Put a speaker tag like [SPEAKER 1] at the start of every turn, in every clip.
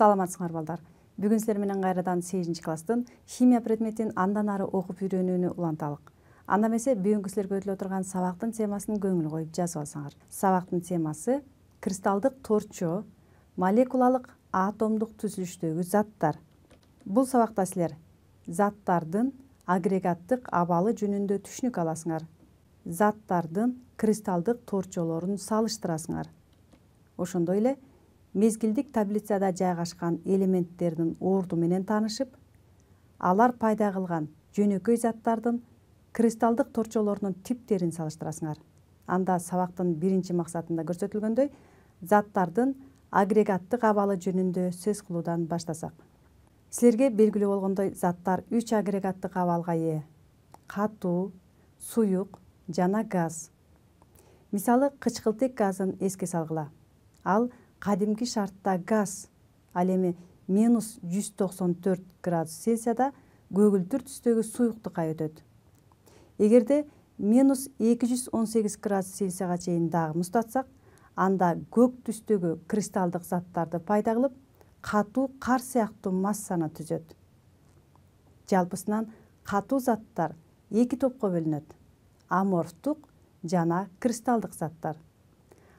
[SPEAKER 1] саламатсыңар балдар бүгүн силер менен кайрадан сегизинчи класстын химия предметин андан ары окуп үйрөнүүнү уланталык анда эмесе бүгүнкү силерге өтүлө турган сабактын темасын көңүл коюп жазып алсаңар сабактын темасы кристалдык торчо молекулалык атомдук түзүлүштөгү заттар Бұл сабакта силер заттардын агрегаттык абалы жөнүндө түшүнүк аласыңар заттардын кристалдык торчолорун салыштырасыңар ошондой эле мезгилдик таблицада жайгашкан элементтердин орду менен таанышып алар пайда кылган жөнөкөй заттардын кристалдык торчолорунун типтерин салыштырасыңар анда сабактын биринчи максатында көрсөтүлгөндөй заттардын агрегаттык абалы жөнүндө сөз кылуудан баштасак силерге белгилүү болгондой заттар үч агрегаттык абалга ээ катуу суюк жана газ мисалы кычкылтек газын эске салгыла ал кадимки шартта газ ал эми минус жүз токсон төрт градус цельсияда көгүлтүр түстөгү суюктукка өтөт эгерде минус эки жүз он сегиз градус цельсияга чейин дагы муздатсак анда көк түстөгү кристалдык заттарды пайда кылып катуу кар сыяктуу массаны түзөт жалпысынан катуу заттар эки топко бөлүнөт аморфтук жана кристалдык заттар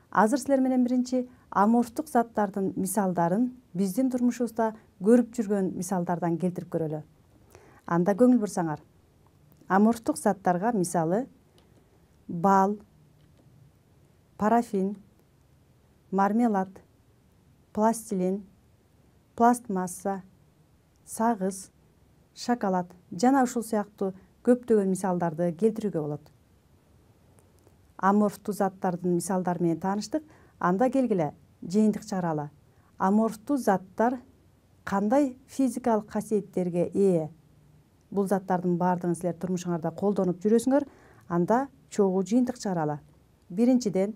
[SPEAKER 1] азыр силер менен биринчи аморфтук заттардын мисалдарын биздин турмушубузда көрүп жүргөн мисалдардан келтирип көрөлү анда көңүл бурсаңар аморфтук заттарга мисалы бал парафин мармелад пластилин пластмасса сагыз шоколад жана ушул сыяктуу көптөгөн мисалдарды келтирүүгө болот аморфтуу заттардын мисалдары менен тааныштык анда келгиле жыйынтык чыгаралы аморфтуу заттар кандай физикалык касиеттерге ээ бул заттардын баардыгын силер турмушуңарда колдонуп жүрөсүңөр анда чогуу жыйынтык чыгаралы биринчиден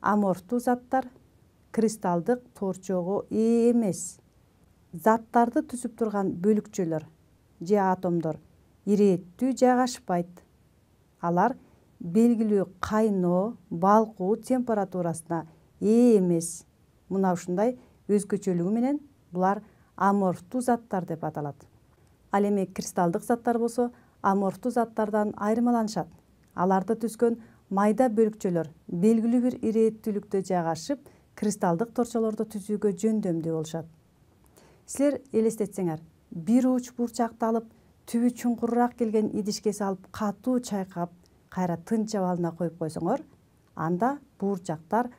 [SPEAKER 1] аморфтуу заттар кристалдык торчого ээ эмес заттарды түзүп турган бөлүкчөлөр же атомдор ирээттүү жайгашпайт алар белгилүү кайноо балкуу температурасына ээ эмес мына ушундай өзгөчөлүгү менен булар аморфтуу заттар деп аталат ал эми кристалдык заттар болсо аморфтуу заттардан айырмаланышат аларды түзгөн майда бөлүкчөлөр белгилүү бир ирээттүүлүктө жайгашып кристалдык торчолорду түзүүгө жөндөмдүү болушат силер элестетсеңер бир уч бурчакты алып түбү чуңкурураак келген идишке салып катуу чайкап кайра тынч алдына коюп койсоңор анда буурчактар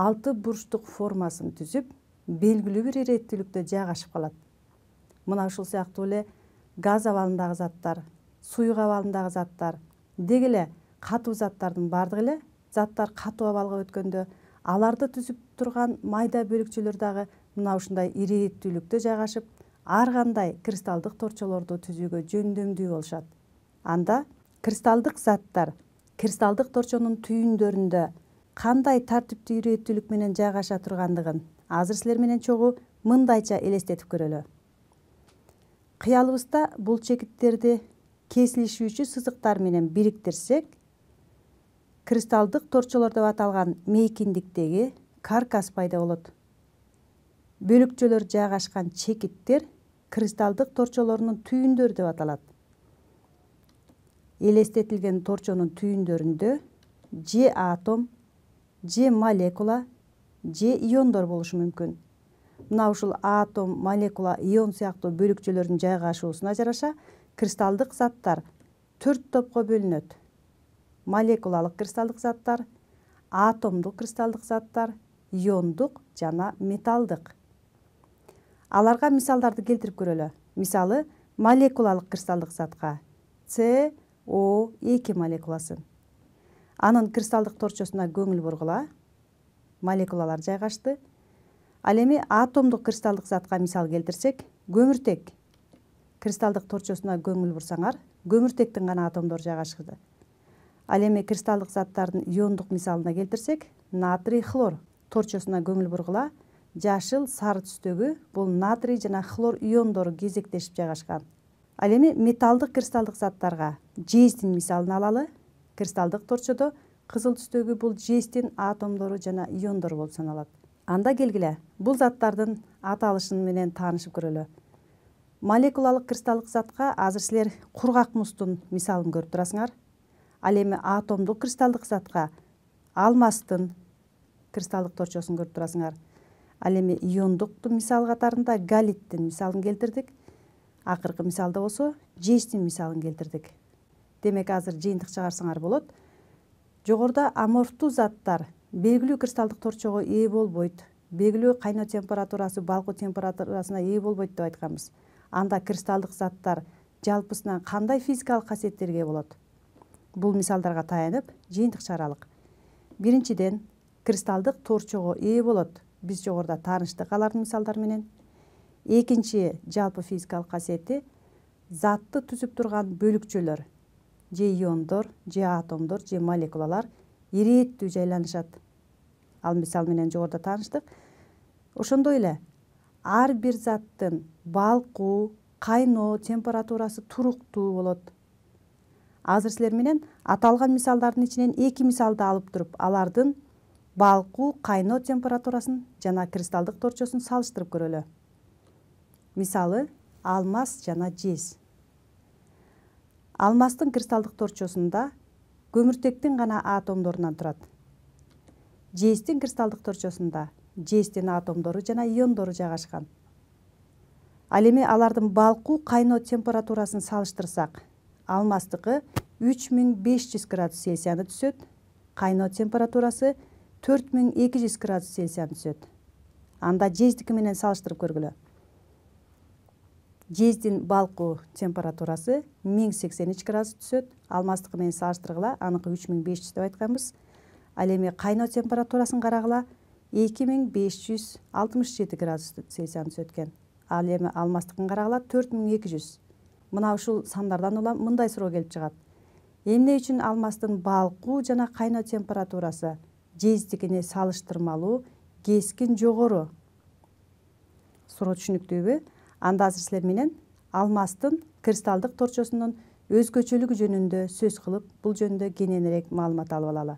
[SPEAKER 1] алты бурчтук формасын түзүп белгилүү бир иреттүүлүктө жайгашып калат мына ушул сыяктуу эле газ абалындагы заттар суюк абалындагы заттар деги эле катуу заттардын баардыгы эле заттар катуу абалга өткөндө аларды түзүп турган майда бөлүкчөлөр дагы мына ушундай ирээттүүлүктө жайгашып ар кандай кристалдык торчолорду түзүүгө жөндөмдүү болушат анда кристалдык заттар кристалдык торчонун түйүндөрүндө кандай тартиптүү ирээттүүлүк менен жайгаша тургандыгын азыр силер менен чогуу мындайча элестетип көрөлү кыялыбызда бул чекиттерди кесилишүүчү сызыктар менен бириктирсек кристалдык торчолор деп аталган мейкиндиктеги каркас пайда болот бөлүкчөлөр жайгашкан чекиттер кристалдык торчолорунун түйүндөрү деп аталат элестетилген торчонун түйүндөрүндө же атом же молекула же иондор болушу мүмкүн мына ушул атом молекула ион сыяктуу бөлүкчөлөрдүн жайгашуусуна жараша кристалдык заттар төрт топко бөлүнөт молекулалык кристалдык заттар атомдук кристалдык заттар иондук жана металлдык аларга мисалдарды келтирип көрөлү мисалы молекулалык кристалдык затка с о эки молекуласын анын кристалдык торчосуна көңүл бургула молекулалар жайгашты ал эми атомдук кристалдык затка мисал келтирсек көмүртек кристалдык торчосуна көңүл бурсаңар көмүртектин гана атомдору жайгашты ал эми кристалдык заттардын иондук мисалына келтирсек натрий хлор торчосуна көңүл бургула жашыл сары түстөгү бул натрий жана хлор иондору кезектешип жайгашкан ал эми металдык кристалдык заттарга жездин мисалын алалы кристалдык торчодо кызыл түстөгү бул жээстин атомдору жана иондору болуп саналат анда келгиле бул заттардын аталышын менен таанышып көрөлү молекулалык кристалдык затка азыр силер кургак муздун мисалын көрүп турасыңар ал эми атомдук кристалдык затка алмастын кристалдык торчосун көрүп турасыңар ал эми иондуктун мисалы катарында галиттин мисалын келтирдик акыркы мисалда болсо жээстин мисалын келтирдик демек азыр жыйынтык чыгарсаңар болот жогоруда аморфтуу заттар белгилүү кристалдык торчого ээ болбойт белгилүү кайноо температурасы балкуу температурасына ээ болбойт деп айтканбыз анда кристалдык заттар жалпысынан кандай физикалык касиеттерге ээ болот бул мисалдарга таянып жыйынтык чыгаралык биринчиден кристалдык торчого ээ болот биз жогоруда тааныштык алардын мисалдары менен экинчи жалпы физикалык касиети затты түзүп турган бөлүкчөлөр же иондор же атомдор же молекулалар ирээттүү жайланышат ал мисал менен жогоруда тааныштык ошондой эле ар бир заттын балкуу кайноо температурасы туруктуу болот азыр силер менен аталган мисалдардын ичинен эки мисалды алып туруп алардын балкуу кайноо температурасын жана кристалдык торчосун салыштырып көрөлү мисалы алмаз жана жез алмастын кристалдык торчосунда көмүртектин гана атомдорунан турат жээстин кристалдык торчосунда жээстин атомдору жана иондору жайгашкан ал эми алардын балкуу кайноо температурасын салыштырсак алмастыкы үч миң беш жүз градус цельсияны түзөт кайноо температурасы төрт миң эки жүз градус цельсияны түзөт анда жездики менен салыштырып көргүлө жездин балкуу температурасы миң сексен үч градус түшөт алмаздыкы менен салыштыргыла аныкы үч миң беш жүз деп айтканбыз ал эми кайноо температурасын карагыла эки миң беш жүз алтымыш жети градус цельсияны түзөт экен ал эми алмаздыкын карагыла төрт миң эки жүз мына ушул сандардан улам мындай суроо келип чыгат эмне үчүн алмаздын балкуу жана кайноо температурасы жездикине салыштырмалуу кескин жогору суроо түшүнүктүүбү анда азыр силер менен алмастын кристалдык торчосунун өзгөчөлүгү жөнүндө сөз кылып бул жөнүндө кененирээк маалымат алып алалы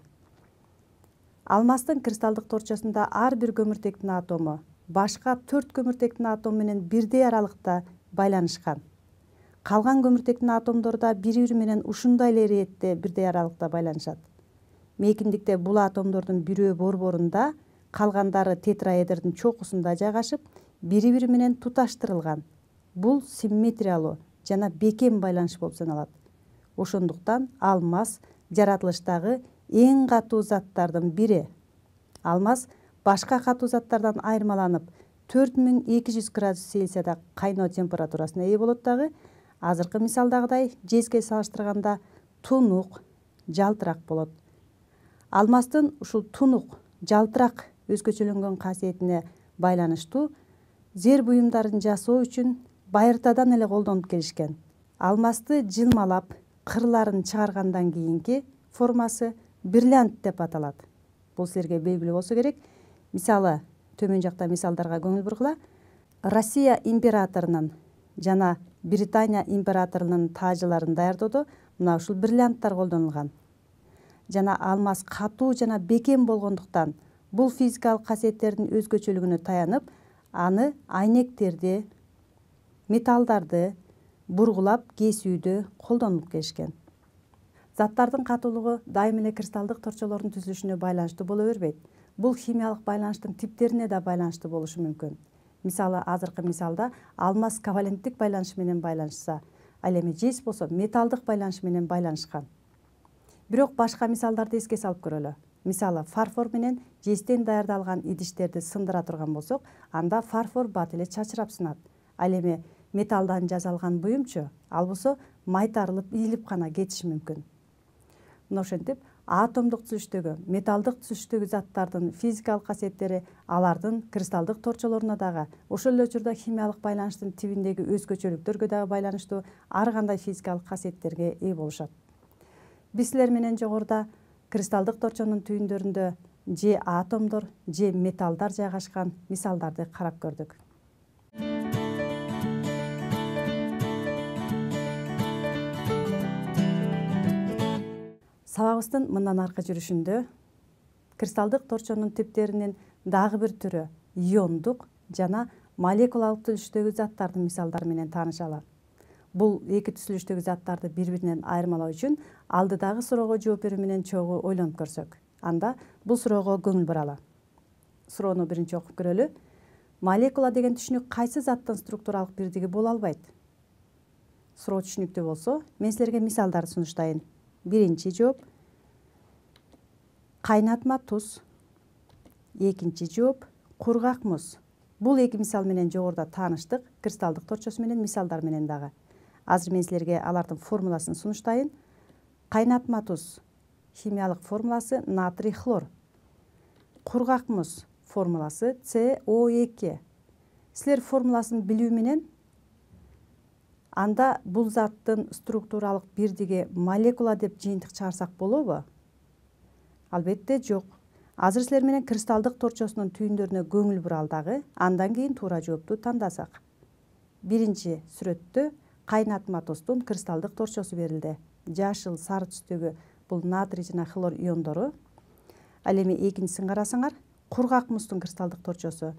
[SPEAKER 1] алмастын кристалдык торчосунда ар бир көмүртектин атому башка төрт көмүртектин атому менен бирдей аралыкта байланышкан калган көмүртектин атомдору да бири бири менен ушундай эле ирээтте бирдей аралыкта байланышат мейкиндикте бул атомдордун бирөө борборунда калгандары тетраэдрдин чокусунда жайгашып бири бири менен туташтырылган бул симметриялуу жана бекем байланыш болуп саналат ошондуктан алмаз жаратылыштагы эң катуу заттардын бири алмаз башка катуу заттардан айырмаланып төрт миң эки жүз градус цельсияда кайноо температурасына ээ болот дагы азыркы мисалдагыдай жезге салыштырганда тунук жалтырак болот алмаздын ушул тунук жалтырак өзгөчөлөнгөн касиетине байланыштуу зер буюмдарын жасоо үчүн байыртадан эле колдонуп келишкен алмасты жылмалап кырларын чыгаргандан кийинки формасы бриллиант деп аталат бул силерге белгилүү болсо керек мисалы төмөн жакта мисалдарга көңүл бургула россия императорунун жана британия императорунун таажыларын даярдоодо мына ушул бриллианттар колдонулган жана алмаз катуу жана бекем болгондуктан бул физикалык касиеттердин өзгөчөлүгүнө таянып аны айнектерди металлдарды бургулап кесүүдө үйді кешкен. Заттардың катуулугу дайым эле кристалдық торчолордун түзүлүшүнө байланыштуу боло бербейт бул химиялык байланыштын типтерине да байланыштуу болушу мүмкүн мисалы азыркы мисалда алмаз коваленттик байланыш менен байланышса ал эми жез болсо металлдык байланыш менен байланышкан бирок башка мисалдарды эске салып көрөлү мисалы фарфор менен жезден даярдалган идиштерди сындыра турган болсок анда фарфор бат эле чачырап сынат ал эми металлдан жасалган буюмчу ал болсо майтарылып ийилип гана кетиши мүмкүн мына ошентип атомдук түзүлүштөгү металлдык түзүлүштөгү заттардын физикалык касиеттери алардын кристалдык торчолоруна дагы ошол эле учурда химиялык байланыштын тибиндеги өзгөчөлүктөргө дагы байланыштуу ар кандай физикалык касиеттерге ээ болушат биз силер менен жогоруда кристалдык торчонун түйүндөрүндө же атомдор же металлдар жайгашкан мисалдарды карап көрдүк сабагыбыздын мындан аркы жүрүшүндө кристалдык торчонун типтеринин дагы бир түрү иондук жана молекулалык түзүлүштөгү заттардын мисалдары менен таанышалы бул эки түзүлүштөгү заттарды бири биринен айырмалоо үчүн алдыдагы суроого жооп берүү менен чогуу ойлонуп көрсөк анда бул суроого көңүл буралы суроону биринчи окуп көрөлү молекула деген түшүнүк кайсы заттын структуралык бирдиги боло албайт суроо түшүнүктүү болсо мен силерге мисалдарды сунуштайын биринчи жооп кайнатма туз экинчи жооп кургак муз бул эки мисал менен жогоруда тааныштык кристалдык торчосу менен мисалдар менен дагы азыр мен силерге алардын формуласын сунуштайын кайнатма туз химиялык формуласы натрий хлор кургак муз формуласы co эки силер формуласын билүү менен анда бул заттын структуралык бирдиги молекула деп жыйынтык чыгарсак болобу албетте жок азыр силер менен кристалдык торчосунун түйүндөрүнө көңүл буралы дагы андан кийин туура жоопту тандасак биринчи сүрөттө қайнатма тостун кристалдык торчосу берилди жашыл сары түстөгү бул натрий жана хлор иондору ал эми экинчисин карасаңар кургак муздун кристалдык торчосу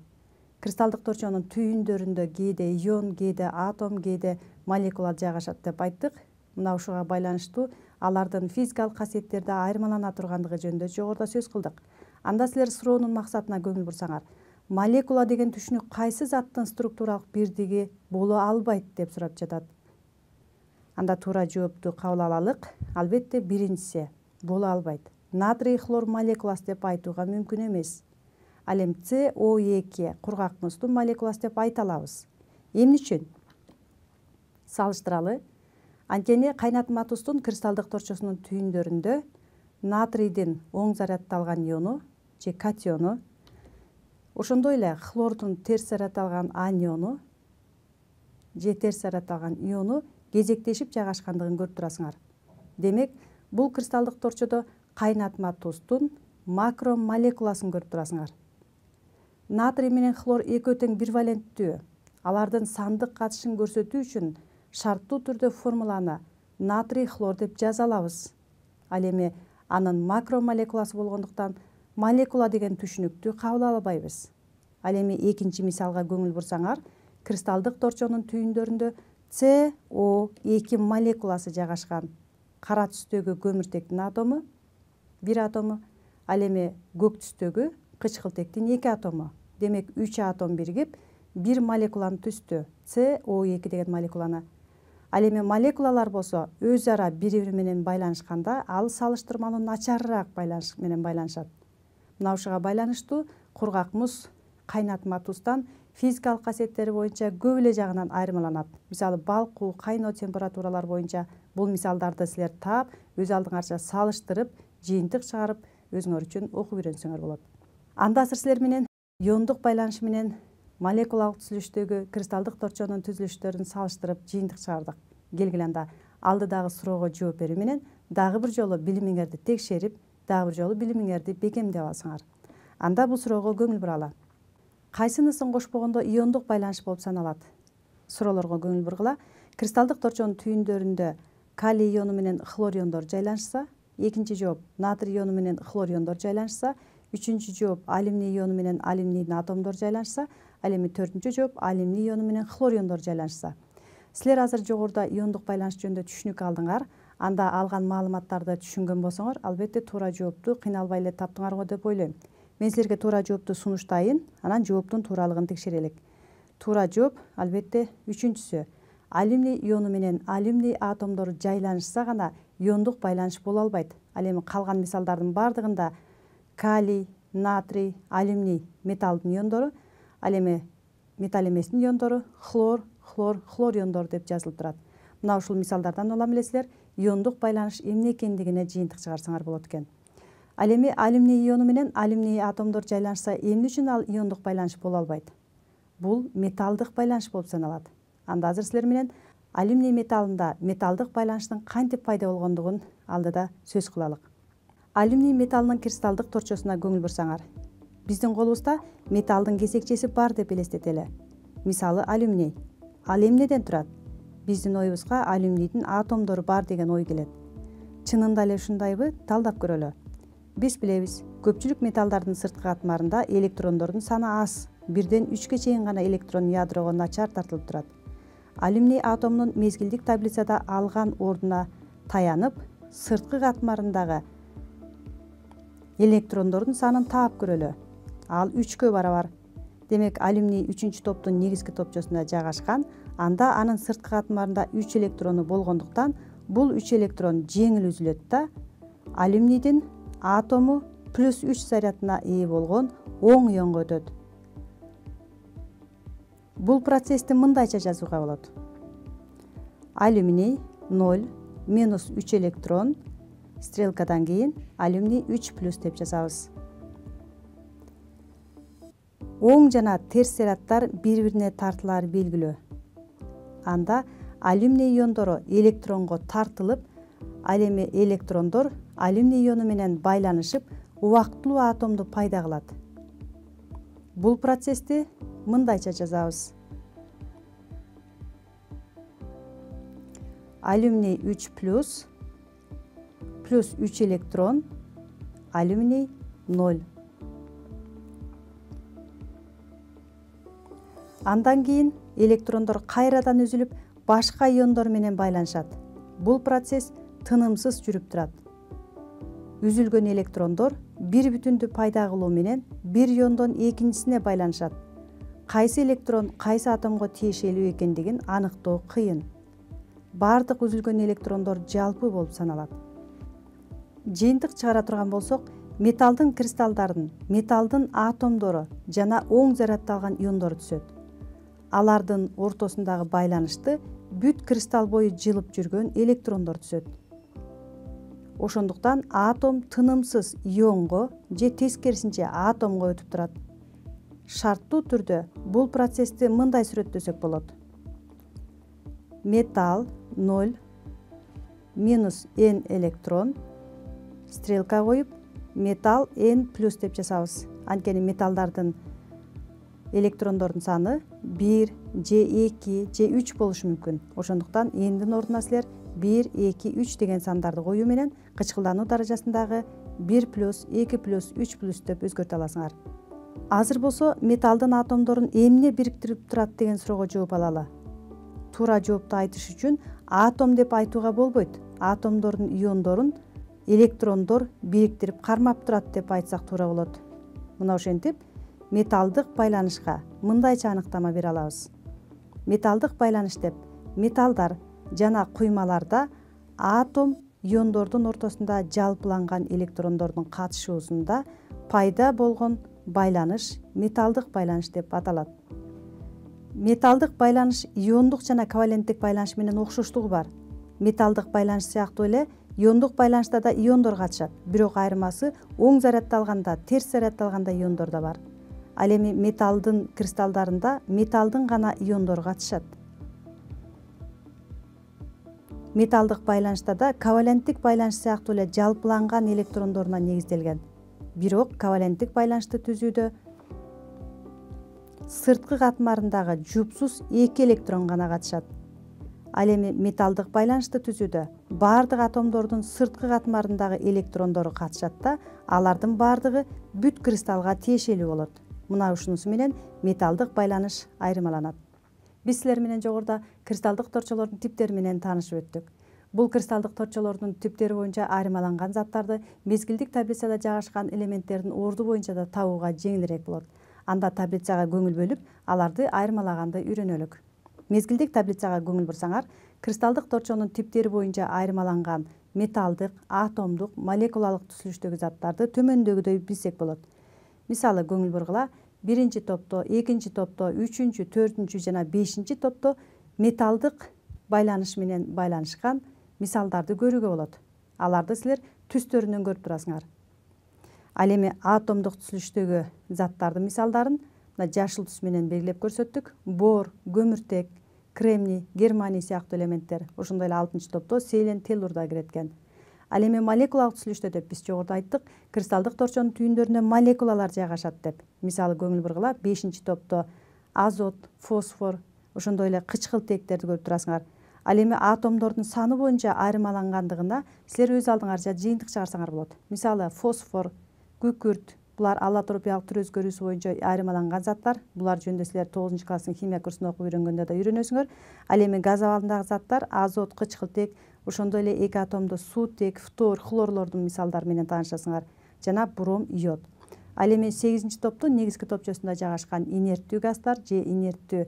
[SPEAKER 1] кристалдык торчонун түйүндөрүндө кээде ион кээде атом кээде молекула жайгашат деп айттык мына ушуга байланыштуу алардын физикалык касиеттерде айырмалана тургандыгы жөнүндө жогоруда сөз кылдык анда силер суроонун максатына көңүл бурсаңар молекула деген түшүнүк кайсы заттын структуралык бирдиги боло албайт деп сурап жатат анда туура жоопту кабыл алалык албетте биринчиси боло албайт натрий хлор молекуласы деп айтууга мүмкүн эмес ал эми ц о эки кургак муздун молекуласы деп айта алабыз эмне үчүн салыштыралы анткени кайнатма туздун кристалдык торчосунун түйүндөрүндө натрийдин оң зарядталган иону же катиону ошондой эле хлордун терс зарядталган аниону же терс зарядталган иону кезектешип жайгашкандыгын көрүп турасыңар демек бул кристалдык торчодо кайнатма туздун макро молекуласын көрүп турасыңар натрий менен хлор экөө тең бир валенттүү алардын сандык катышын көрсөтүү үчүн шарттуу түрдө формуланы натрий хлор деп жаза алабыз ал эми анын макро молекуласы болгондуктан молекула деген түшүнүктү кабыл албайбыз ал эми экинчи мисалга көңүл бурсаңар кристалдык торчонун түйүндөрүндө co эки молекуласы жайгашкан кара түстөгү көмүртектин атому бир атому ал эми көк түстөгү кычкылтектин эки атому демек үч атом биригип бир молекуланы түздү co эки деген молекуланы ал эми молекулалар болсо өз ара бири бири менен байланышканда ал салыштырмалуу начарыраак менен байланышат мына ушуга байланыштуу кургак муз кайнатма туздан физикалык касиеттери боюнча көп эле жагынан айырмаланат мисалы балкуу кайноо температуралар боюнча бул мисалдарды силер таап өз алдыңарча салыштырып жыйынтык чыгарып өзүңөр үчүн окуп үйрөнсөңөр болот анда азыр силер менен иондук байланыш менен молекулалык түзүлүштөгү кристалдык торчонун түзүлүштөрүн салыштырып жыйынтык чыгардык келгиле анда алдыдагы суроого жооп берүү менен дагы бир жолу билимиңерди текшерип дагы бир жолу билимиңерди бекемдеп алсыңар анда бул суроого көңүл буралы кайсынысын кошпогондо иондук байланыш болуп саналат суроолорго көңүл бургула кристалдык торчонун түйүндөрүндө калий иону менен хлор иондор жайланышса экинчи жооп натрий иону менен хлор иондор жайланышса үчүнчү жооп алюминий иону менен алюминийдин атомдору жайланышса ал эми төртүнчү жооп алюминий иону менен хлор иондор жайланышса силер азыр жогоруда иондук байланыш жөнүндө түшүнүк алдыңар анда алган маалыматтарды түшүнгөн болсоңор албетте туура жоопту кыйналбай эле таптыңар го деп ойлойм мен силерге туура жоопту сунуштайын анан жооптун тууралыгын текшерелик туура жооп албетте үчүнчүсү алюминий иону менен алюминий атомдору жайланышса гана иондук байланыш боло албайт ал эми калган мисалдардын баардыгында калий натрий алюминий металлдын иондору ал эми металл эместин иондору хлор хлор хлор иондору деп жазылып турат мына ушул мисалдардан улам силер иондук байланыш эмне экендигине жыйынтык чыгарсаңар болот экен ал эми алюминий иону менен алюминий атомдор жайланышса эмне үчүн ал иондук байланыш боло албайт бул металлдык байланыш болуп саналат анда азыр силер менен алюминий металлында металлдык байланыштын кантип пайда болгондугун алдыда сөз кылалык алюминий металлынын кристалдык торчосуна көңүл бурсаңар биздин колубузда металлдын кесекчеси бар деп элестетели мисалы алюмний. ал эмнеден турат биздин оюбузга алюминийдин атомдору бар деген ой келет чынында эле ушундайбы талдап көрөлү биз билебиз көпчүлүк металлдардын сырткы катмарында электрондордун саны аз бирден үчкө чейин гана электрон ядрого начар тартылып турат алюминий атомунун мезгилдик таблицада алган ордуна таянып сырткы катмарындагы электрондордун санын таап көрөлү ал үчкө барабар демек алюминий үчүнчү топтун негизги топчосуна жайгашкан анда анын сырткы катмарында үч электрону болгондуктан бул үч электрон жеңил үзүлөт да алюминийдин атомы плюс 3 зарядына ие болған оң ион өтөт Бұл процессти мындайча жазуға болот алюминий 0 минус 3 электрон стрелкадан кейін алюминий 3 плюс деп жазабыз оң жана терс зарядтар бір-біріне тартылар белгилүү анда алюминий иондору электронго тартылып ал эми электрондор алюминий иону менен байланышып убактылуу атомду пайда кылат бул процессти мындайча жазабыз алюминий 3 плюс плюс 3 электрон алюминий 0 андан кийин электрондор кайрадан үзүлүп башка иондор менен байланышат бул процесс тынымсыз жүрүп турат үзүлгөн электрондор бир бүтүндү пайда кылуу менен бир иондон экинчисине байланышат кайсы электрон кайсы атомго тиешелүү экендигин аныктоо кыйын баардык үзүлгөн электрондор жалпы болуп саналат жыйынтык чыгара турган болсок металлдын кристалдарын металдын атомдору жана оң зарядталган иондору түзөт алардын ортосундагы байланышты бүт кристалл бою жылып жүргөн электрондор түзөт ошондуктан атом тынымсыз ионго же тескерисинче атомго өтүп турат шарттуу түрдө бул процессти мындай сүрөттөсөк болот Метал 0 минус n электрон стрелка коюп металл n плюс деп жазабыз анткени металлдардын электрондордун саны 1, же 2 же 3 болушу мүмкүн ошондуктан N'дин ордуна силер 1, 2, 3 деген сандарды қойу менен кычкылдануу даражасындагы 1 2 3 плюс деп өзгөртө аласыңар азыр болсо металдын атомдорун эмне бириктирип турат деген суроого жооп алалы туура жоопту айтыш үчүн атом деп айтууга болбойт атомдордун иондорун электрондор бириктирип кармап турат деп айтсак тура болот мына ошентип металдық байланышка мындайча аныктама бере алабыз металдык байланыш деп металдар жана куймаларда атом иондордун ортосунда жалпыланган электрондордун катышуусунда пайда болгон байланыш металдык байланыш деп аталат металдык байланыш иондук жана коваленттик байланыш менен окшоштугу бар металдык байланыш сыяктуу эле иондук байланышта да иондор катышат бирок айырмасы оң зарядталганда терс зарядталганда иондор да бар ал эми металдын кристалдарында металдын гана иондору катышат Металдық байланышта да коваленттік байланыш сияқты эле жалпыланган электрондоруна негизделген бирок коваленттик байланышты түзүүдө сырткы катмарындагы жупсуз эки электрон гана катышат ал эми металдык байланышты түзүүдө баардык атомдордун сырткы катмарындагы электрондору катышат да алардын баардыгы бүт кристаллга тиешелүү болот мына ушунусу менен металдык байланыш айырмаланат биз силер менен жогоруда кристалдык торчолордун типтери менен таанышып өттүк бул кристалдык торчолордун типтери боюнча айырмаланган заттарды мезгилдик таблицада жайгашкан элементтердин орды боюнча да табууга жеңилирээк болот анда таблицага көңүл бөлүп аларды айырмалаганды үйрөнөлүк мезгилдик таблицага көңүл бурсаңар кристалдык торчонун типтери боюнча айырмаланган металдык атомдук молекулалык түзүлүштөгү заттарды төмөндөгүдөй билсек болот мисалы көңүл бургула биринчи топто экинчи топто үчүнчү төртүнчү жана бешинчи топто металдык байланыш менен байланышкан мисалдарды көрүүгө болот аларды силер түстөрүнөн көрүп турасыңар ал эми атомдук түзүлүштөгү заттардын мисалдарын мына жашыл түс менен белгилеп көрсөттүк бор көмүртек кремний германий сыяктуу элементтер ошондой эле алтынчы топто селен теллур да кирет экен ал эми молекулалык түзүлүштө деп биз жогоруда айттык кристалдык торчонун түйүндөрүнө молекулалар жайгашат деп мисалы көңүл бургула бешинчи топто азот фосфор ошондой эле кычкыл тектерди көрүп турасыңар ал эми атомдордун саны боюнча айырмалангандыгына силер өз алдыңарча жыйынтык чыгарсаңар болот мисалы фосфор күкүрт булар аллотропиялык түр өзгөрүүсү боюнча айырмаланган заттар булар жөнүндө силер тогузунчу класстын химия курсун окуп үйрөнгөндө да үйрөнөсүңөр ал эми газ абалындагы заттар азот тек ошондой эле эки атомдуу суутек фтор хлорлордун мисалдары менен таанышасыңар жана бром йод ал эми сегизинчи топтун негизги топчосунда жайгашкан инерттүү газдар же инерттүү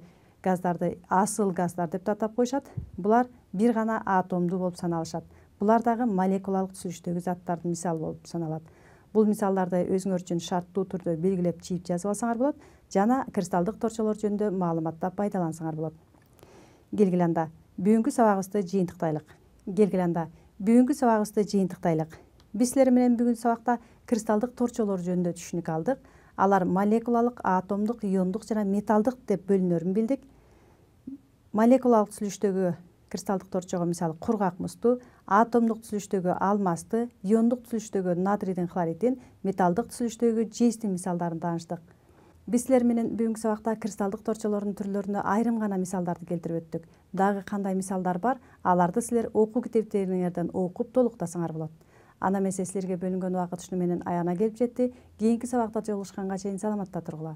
[SPEAKER 1] газдарды асыл газдар деп да атап коюшат булар бир гана атомдуу болуп саналышат булар дагы молекулалык түзүлүштөгү заттардын мисалы болуп саналат бул мисалдарды өзүңөр үчүн шарттуу түрдө белгилеп чийип жазып алсаңар болот жана кристалдык торчолор жөнүндө маалыматта пайдалансаңар болот келгиле анда бүгүнкү сабагыбызды жыйынтыктайлык келгиле анда бүгүнкү сабагыбызды жыйынтыктайлык Бізлер менен бүгүн сабакта кристалдық торчолор жөнүндө түшүнүк алдык алар молекулалық атомдық иондық және металдық деп бөлінерін білдік. молекулалық түзүлүштөгү кристалдық торчоға, мысалы, құрғақ музду атомдық түзүлүштөгү алмасты иондық түзүлүштөгү натрийдин хлоридин металдық түзүлүштөгү жэстин мисалдарын тааныштык биз силер менен бүгүнкү сабакта кристалдық торчолордун түрлөрүнө айрым ғана мисалдарды келтіріп өттік Дағы қандай мисалдар бар аларды оқу окуу китептериңерден оқып толуктасаңар болот анда эмесе силерге бөлүнгөн убакыт ушуну менен аягына келип жетти кийинки сабакта жолугушканга чейин саламатта тургула